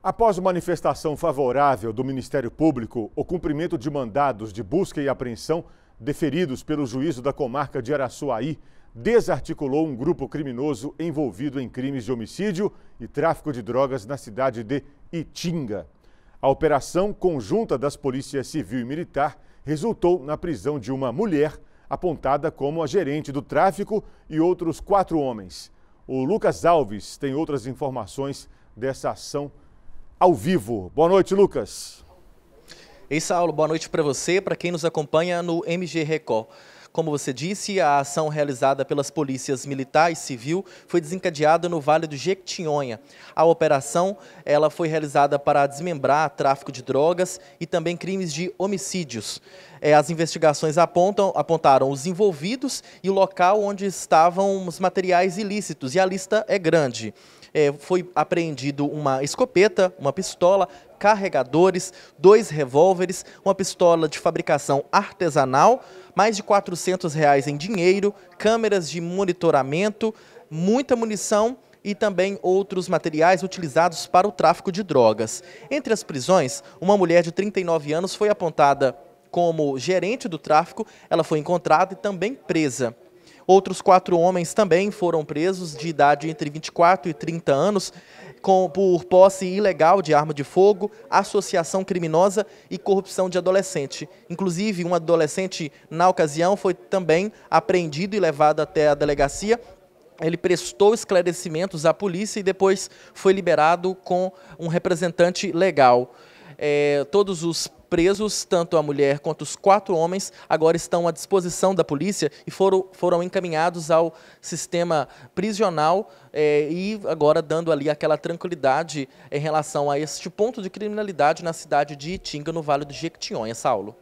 Após manifestação favorável do Ministério Público, o cumprimento de mandados de busca e apreensão deferidos pelo juízo da comarca de Araçuaí desarticulou um grupo criminoso envolvido em crimes de homicídio e tráfico de drogas na cidade de Itinga. A operação conjunta das polícias civil e militar resultou na prisão de uma mulher apontada como a gerente do tráfico e outros quatro homens. O Lucas Alves tem outras informações dessa ação ao vivo. Boa noite, Lucas. Ei, Saulo, boa noite para você, para quem nos acompanha no MG Record. Como você disse, a ação realizada pelas polícias militar e civil foi desencadeada no Vale do Jequitinhonha. A operação ela foi realizada para desmembrar tráfico de drogas e também crimes de homicídios é, as investigações apontam, apontaram os envolvidos e o local onde estavam os materiais ilícitos, e a lista é grande. É, foi apreendido uma escopeta, uma pistola, carregadores, dois revólveres, uma pistola de fabricação artesanal, mais de 400 reais em dinheiro, câmeras de monitoramento, muita munição e também outros materiais utilizados para o tráfico de drogas. Entre as prisões, uma mulher de 39 anos foi apontada como gerente do tráfico, ela foi encontrada e também presa. Outros quatro homens também foram presos, de idade entre 24 e 30 anos, com, por posse ilegal de arma de fogo, associação criminosa e corrupção de adolescente. Inclusive, um adolescente, na ocasião, foi também apreendido e levado até a delegacia. Ele prestou esclarecimentos à polícia e depois foi liberado com um representante legal. É, todos os presos, tanto a mulher quanto os quatro homens, agora estão à disposição da polícia e foram, foram encaminhados ao sistema prisional é, e agora dando ali aquela tranquilidade em relação a este ponto de criminalidade na cidade de Itinga, no Vale do Jequitinhonha, Saulo.